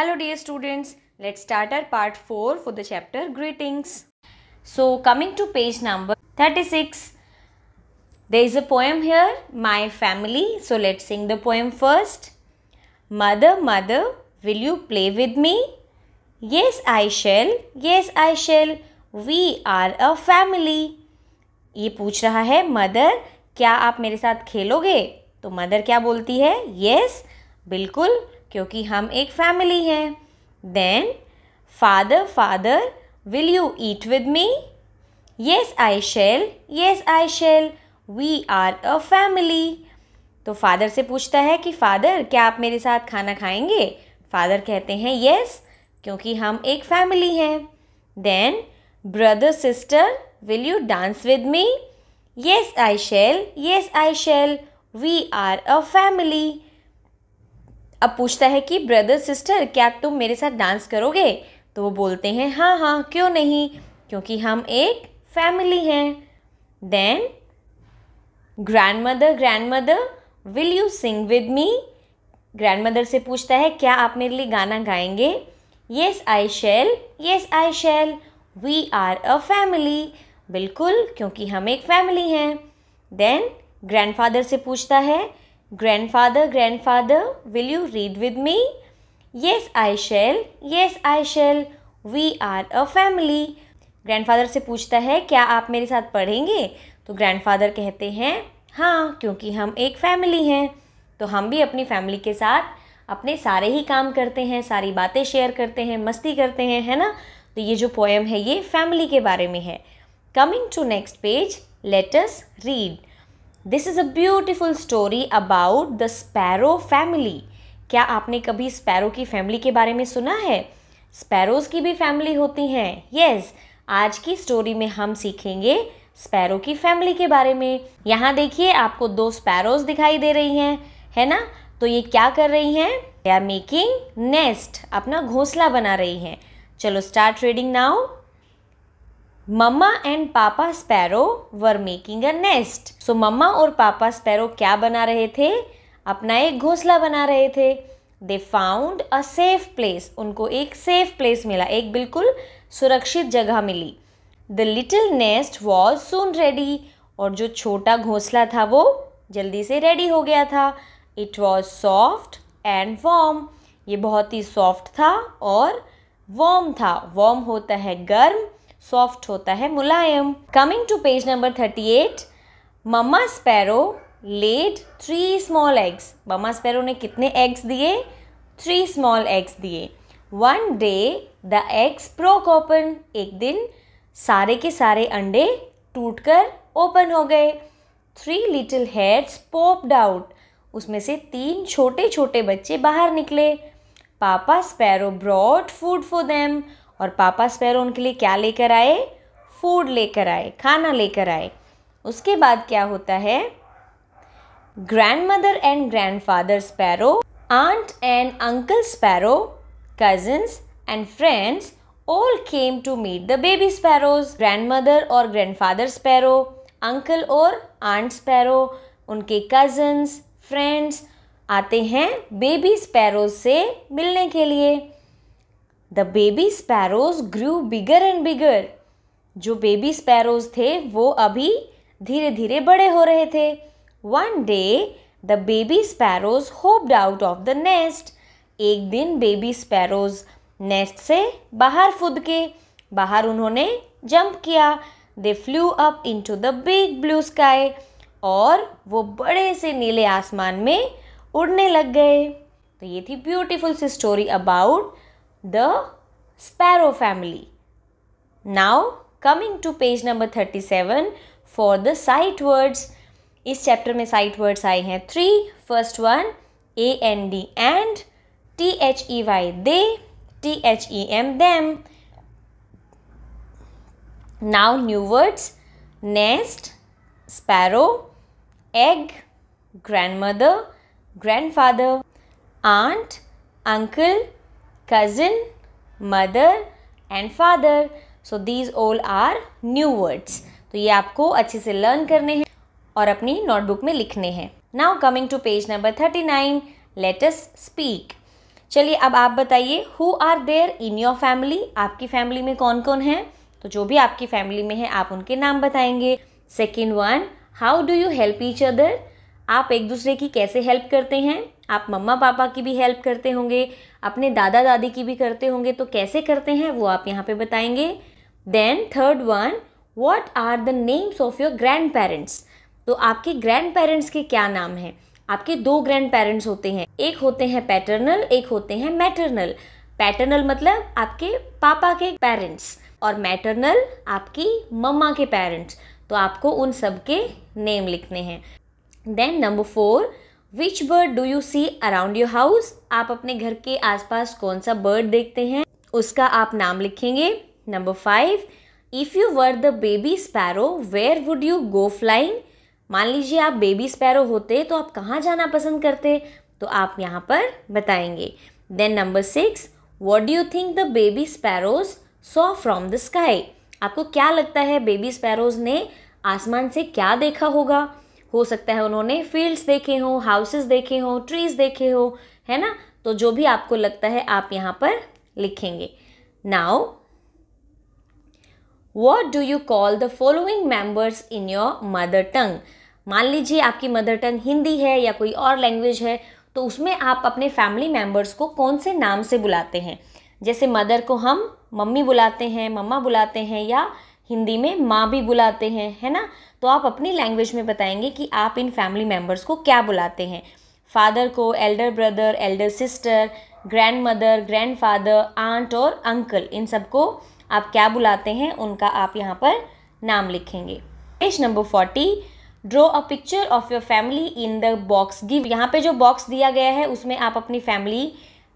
Hello dear students, let's start our part 4 for the chapter greetings. So coming to page number 36, there is a poem here, My Family. So let's sing the poem first. Mother, mother, will you play with me? Yes, I shall. Yes, I shall. We are a family ये पूछ रहा है mother क्या आप मेरे साथ खेलोगे तो मदर क्या बोलती है यस yes, बिल्कुल क्योंकि हम एक फैमिली हैं then father father will you eat with me yes I shall yes I shall we are a family तो फादर से पूछता है कि फादर क्या आप मेरे साथ खाना खाएंगे फादर कहते हैं येस क्योंकि हम एक फैमिली हैं then brother sister will you dance with me yes I shall yes I shall we are a family अब पूछता है कि ब्रदर सिस्टर क्या तुम मेरे साथ डांस करोगे तो वो बोलते हैं हाँ हाँ क्यों नहीं क्योंकि हम एक फैमिली हैं then grandmother grandmother will you sing with me grandmother से पूछता है क्या आप मेरे लिए गाना गाएंगे yes I shall yes I shall we are a family बिल्कुल क्योंकि हम एक फैमिली हैं देन ग्रैंड से पूछता है Grandfather, grandfather, will you read with me? Yes, I shall. Yes, I shall. We are a family. grandfather से पूछता है क्या आप मेरे साथ पढ़ेंगे तो grandfather कहते हैं हाँ क्योंकि हम एक फैमिली हैं तो हम भी अपनी फैमिली के साथ अपने सारे ही काम करते हैं सारी बातें शेयर करते हैं मस्ती करते हैं है ना तो ये जो पोएम है ये फैमिली के बारे में है coming to next page let's read this is a beautiful story about the sparrow family क्या आपने कभी स्पैरो की फैमिली के बारे में सुना है स्पैरोज़ की भी फैमिली होती हैं येस yes, आज की स्टोरी में हम सीखेंगे स्पैरो की फैमिली के बारे में यहाँ देखिए आपको दो स्पैरोज दिखाई दे रही हैं है ना तो ये क्या कर रही हैं दे आर मेकिंग नेस्ट अपना घोंसला बना रही हैं चलो start reading now mamma and papa sparrow were making a nest so mamma और पापा स्पैरो क्या बना रहे थे अपना एक घोंसला बना रहे थे they found a safe place उनको एक सेफ प्लेस मिला एक बिल्कुल सुरक्षित जगह मिली the little nest was soon ready और जो छोटा घोंसला था वो जल्दी से रेडी हो गया था it was soft and warm ये बहुत ही सॉफ्ट था और वॉम था वॉम होता है गर्म सॉफ्ट होता है मुलायम coming to page number thirty eight mamma sparrow laid three small eggs mamma sparrow ने कितने एग्स दिए थ्री स्मॉल एग्स दिए one day the eggs broke open एक दिन सारे के सारे अंडे टूटकर ओपन हो गए three little heads popped out उसमें से तीन छोटे छोटे बच्चे बाहर निकले papa sparrow brought food for them और पापा स्पैरो उनके लिए क्या लेकर आए फूड लेकर आए खाना लेकर आए उसके बाद क्या होता है grandmother and grandfather sparrow aunt and uncle sparrow cousins and friends all came to meet the baby sparrows grandmother और ग्रैंड फादर स्पैरो अंकल और आंट स्पैरो उनके कजन्स फ्रेंड्स आते हैं बेबी स्पैरो से मिलने के लिए the baby sparrows grew bigger and bigger जो बेबी स्पैरोज थे वो अभी धीरे धीरे बड़े हो रहे थे one day the baby sparrows hopped out of the nest एक दिन बेबी स्पैरोज नेस्ट से बाहर फुद के बाहर उन्होंने जंप किया they flew up to the big blue sky और वो बड़े से नीले आसमान में उड़ने लग गए तो ये थी ब्यूटीफुल सी story about the sparrow family. Now coming to page number 37 for the sight words. इस chapter में sight words. आए हैं three first and, A N D and T H now new words nest sparrow egg grandmother grandfather aunt uncle cousin, mother and father. So these all are new words. तो ये आपको अच्छे से learn करने हैं और अपनी नोटबुक में लिखने हैं now coming to page number thirty nine let's speak चलिए अब आप बताइए who are there in your family आपकी फैमिली में कौन कौन है तो जो भी आपकी फैमिली में है आप उनके नाम बताएंगे second one how do you help each other आप एक दूसरे की कैसे हेल्प करते हैं आप मम्मा पापा की भी हेल्प करते होंगे अपने दादा दादी की भी करते होंगे तो कैसे करते हैं वो आप यहाँ पे बताएंगे then third one what are the names of your grandparents तो आपके ग्रैंड पेरेंट्स के क्या नाम हैं आपके दो ग्रैंड पेरेंट्स होते हैं एक होते हैं पैटर्नल एक होते हैं मैटरनल पैटर्नल मतलब आपके पापा के पेरेंट्स और मैटरनल आपकी मम्मा के पेरेंट्स तो आपको उन सब के नेम लिखने हैं then number four which bird do you see around your house आप अपने घर के आसपास कौन सा बर्ड देखते हैं उसका आप नाम लिखेंगे number five if you were the baby sparrow where would you go flying मान लीजिए आप बेबी स्पैरो होते तो आप कहाँ जाना पसंद करते तो आप यहाँ पर बताएंगे then number six what do you think the baby sparrows saw from the sky आपको क्या लगता है बेबी स्पैरोज ने आसमान से क्या देखा होगा हो सकता है उन्होंने फील्ड्स देखे हों हाउसेस देखे हों ट्रीज देखे हों है ना तो जो भी आपको लगता है आप यहाँ पर लिखेंगे now what do you call the following members in your mother tongue मान लीजिए आपकी मदर टंग हिंदी है या कोई और लैंग्वेज है तो उसमें आप अपने फैमिली मेम्बर्स को कौन से नाम से बुलाते हैं जैसे मदर को हम मम्मी बुलाते हैं मम्मा बुलाते हैं या हिंदी में माँ भी बुलाते हैं है ना तो आप अपनी लैंग्वेज में बताएंगे कि आप इन फैमिली मेम्बर्स को क्या बुलाते हैं फादर को elder brother elder sister grandmother grandfather aunt और अंकल इन सबको आप क्या बुलाते हैं उनका आप यहाँ पर नाम लिखेंगे page number forty draw a picture of your family in the box give यहाँ पे जो बॉक्स दिया गया है उसमें आप अपनी फैमिली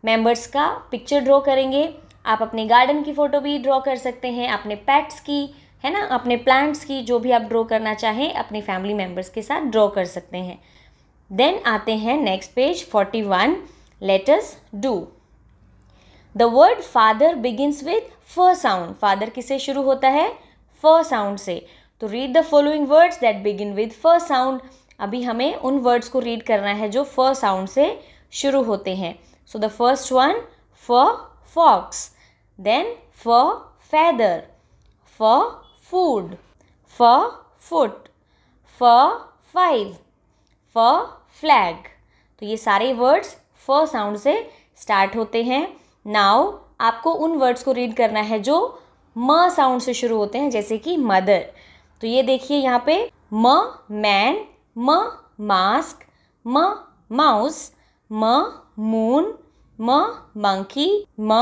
मेम्बर्स का पिक्चर ड्रॉ करेंगे आप अपने गार्डन की फ़ोटो भी ड्रॉ कर सकते हैं अपने पैट्स की है ना अपने प्लांट्स की जो भी आप ड्रॉ करना चाहें अपने फैमिली मेम्बर्स के साथ ड्रॉ कर सकते हैं देन आते हैं next page forty one letters do the word father begins with फ साउंड फादर किसे शुरू होता है फ साउंड से तो read the following words that begin with फ साउंड अभी हमें उन वर्ड्स को रीड करना है जो फ साउंड से शुरू होते हैं सो द फर्स्ट वन फ फॉक्स देन फ फैदर फ food. For foot. For five. For flag. तो ये सारे वर्ड्स फ साउंड से स्टार्ट होते हैं नाउ आपको उन वर्ड्स को रीड करना है जो म साउंड से शुरू होते हैं जैसे कि मदर तो ये देखिए यहाँ पे म मैन म मास्क म माउस म मून म मंकी म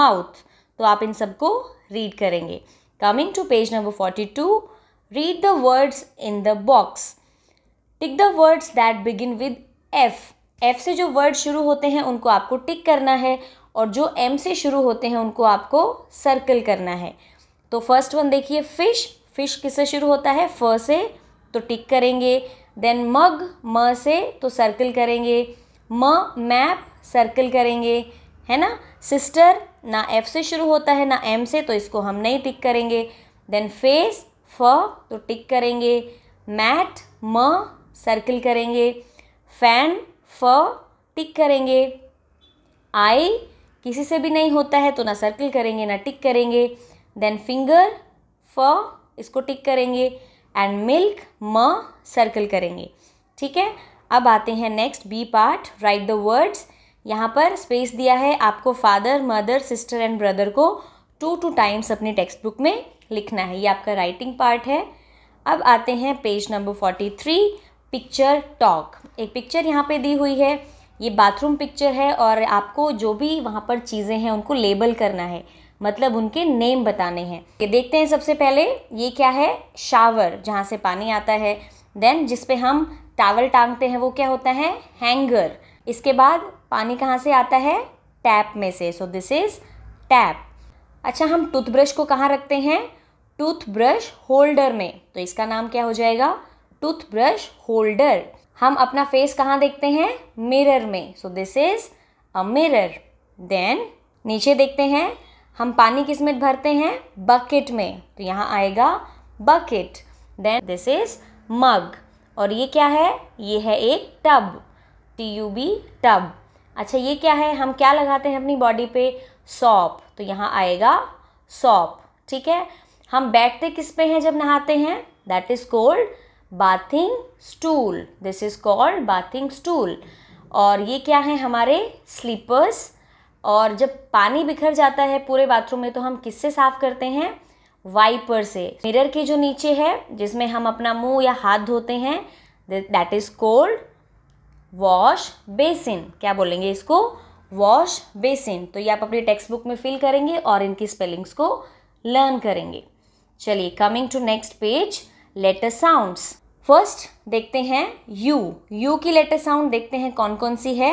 माउथ तो आप इन सबको रीड करेंगे Coming to page number 42, read the words in the box. Tick the words that begin with F. F से जो वर्ड शुरू होते हैं उनको आपको टिक करना है और जो M से शुरू होते हैं उनको आपको सर्कल करना है तो फर्स्ट वन देखिए फ़िश फ़िश किससे शुरू होता है फ से तो टिक करेंगे देन मग म से तो सर्कल करेंगे म मैप सर्कल करेंगे है ना सिस्टर ना एफ से शुरू होता है ना एम से तो इसको हम नहीं टिक करेंगे देन फेस फ तो टिक करेंगे मैट म सर्कल करेंगे फैन फ टिक करेंगे आई किसी से भी नहीं होता है तो ना सर्कल करेंगे ना टिक करेंगे देन फिंगर फ इसको टिक करेंगे एंड मिल्क म सर्कल करेंगे ठीक है अब आते हैं next B part write the words यहाँ पर स्पेस दिया है आपको father mother sister and brother को टू टू टाइम्स अपने टेक्स्ट बुक में लिखना है ये आपका राइटिंग पार्ट है अब आते हैं page number forty three picture talk एक पिक्चर यहाँ पे दी हुई है ये बाथरूम पिक्चर है और आपको जो भी वहाँ पर चीज़ें हैं उनको लेबल करना है मतलब उनके नेम बताने हैं ये देखते हैं सबसे पहले ये क्या है शावर जहाँ से पानी आता है देन जिसपे हम टावल टांगते हैं वो क्या होता है हैंगर इसके बाद पानी कहाँ से आता है टैप में से सो दिस इज़ टैप अच्छा हम टूथब्रश को कहाँ रखते हैं टूथब्रश होल्डर में तो इसका नाम क्या हो जाएगा टूथब्रश होल्डर हम अपना फेस कहाँ देखते हैं मिरर में so this is a mirror then नीचे देखते हैं हम पानी किस में भरते हैं बकेट में तो यहाँ आएगा bucket then this is mug और ये क्या है ये है एक tub T U B tub अच्छा ये क्या है हम क्या लगाते हैं अपनी बॉडी पे सॉप तो यहाँ आएगा सॉप ठीक है हम बैठते किस पे हैं जब नहाते हैं that is called bathing stool this is called bathing stool और ये क्या है हमारे स्लीपर्स और जब पानी बिखर जाता है पूरे बाथरूम में तो हम किससे साफ़ करते हैं वाइपर से मिरर के जो नीचे है जिसमें हम अपना मुंह या हाथ धोते हैं that is called wash basin क्या बोलेंगे इसको वॉश बेसिन तो ये आप अपनी टेक्स्ट बुक में फिल करेंगे और इनकी स्पेलिंग्स को लर्न करेंगे चलिए coming to next page letter sounds first देखते हैं यू यू की लेटर साउंड देखते हैं कौन कौन सी है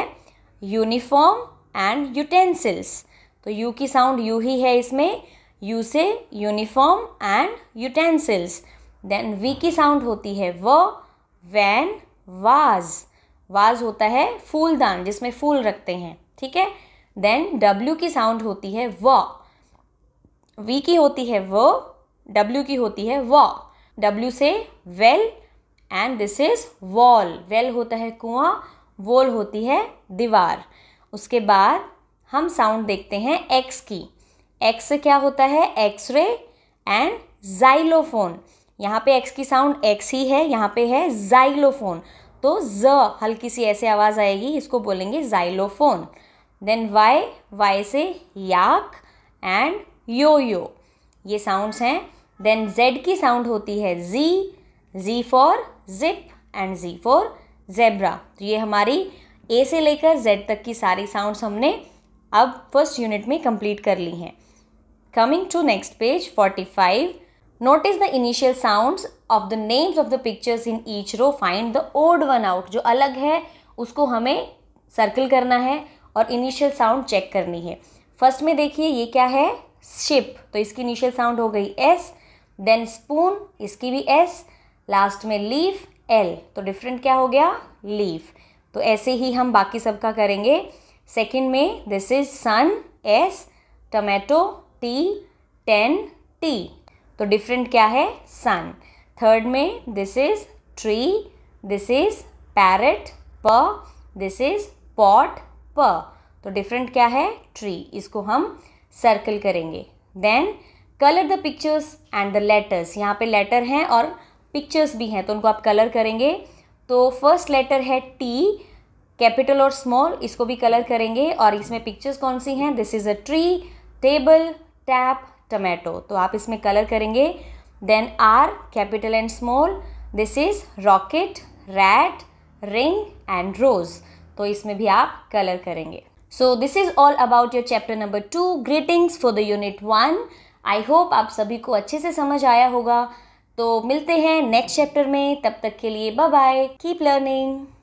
यूनिफॉर्म एंड यूटेंसिल्स तो यू की साउंड यू ही है इसमें यू से uniform and utensils then V की साउंड होती है व वैन वाज़ वाज होता है फूलदान जिसमें फूल रखते हैं ठीक है देन डब्ल्यू की साउंड होती है व वी की होती है व डब्ल्यू की होती है व डब्ल्यू से well and this is wall well होता है कुआं वॉल होती है दीवार उसके बाद हम साउंड देखते हैं एक्स की एक्स से क्या होता है एक्स रे एंड जाइलोफोन यहाँ पे एक्स की साउंड एक्स ही है यहाँ पे है जाइलोफोन तो ज हल्की सी ऐसे आवाज़ आएगी इसको बोलेंगे जाइलोफोन देन वाई वाई से याक एंड यो यो ये साउंड्स हैं देन जेड की साउंड होती है Z Z for zip and Z for zebra तो ये हमारी ए से लेकर जेड तक की सारी साउंड्स हमने अब फर्स्ट यूनिट में कंप्लीट कर ली हैं coming to next page forty five notice the initial sounds of the names of the pictures in each row find the odd one out जो अलग है उसको हमें सर्कल करना है और इनिशियल साउंड चेक करनी है फर्स्ट में देखिए ये क्या है शिप तो इसकी इनिशियल साउंड हो गई एस देन स्पून इसकी भी एस लास्ट में लीफ एल तो डिफरेंट क्या हो गया लीफ तो ऐसे ही हम बाकी सबका करेंगे सेकेंड में this is sun S tomato T ten T तो डिफरेंट क्या है सन थर्ड में this is tree this is parrot प दिस इज पॉट प तो डिफरेंट क्या है ट्री इसको हम सर्कल करेंगे then colour the pictures and the letters यहाँ पे लेटर हैं और पिक्चर्स भी हैं तो उनको आप कलर करेंगे तो फर्स्ट लेटर है टी कैपिटल और स्मॉल इसको भी कलर करेंगे और इसमें पिक्चर्स कौन सी हैं this is a tree table tap tomato तो आप इसमें कलर करेंगे then R capital and small this is rocket rat ring and rose तो इसमें भी आप कलर करेंगे so this is all about your chapter number two greetings for the unit one I hope आप सभी को अच्छे से समझ आया होगा तो मिलते हैं नेक्स्ट चैप्टर में तब तक के लिए बाय बाय कीप लर्निंग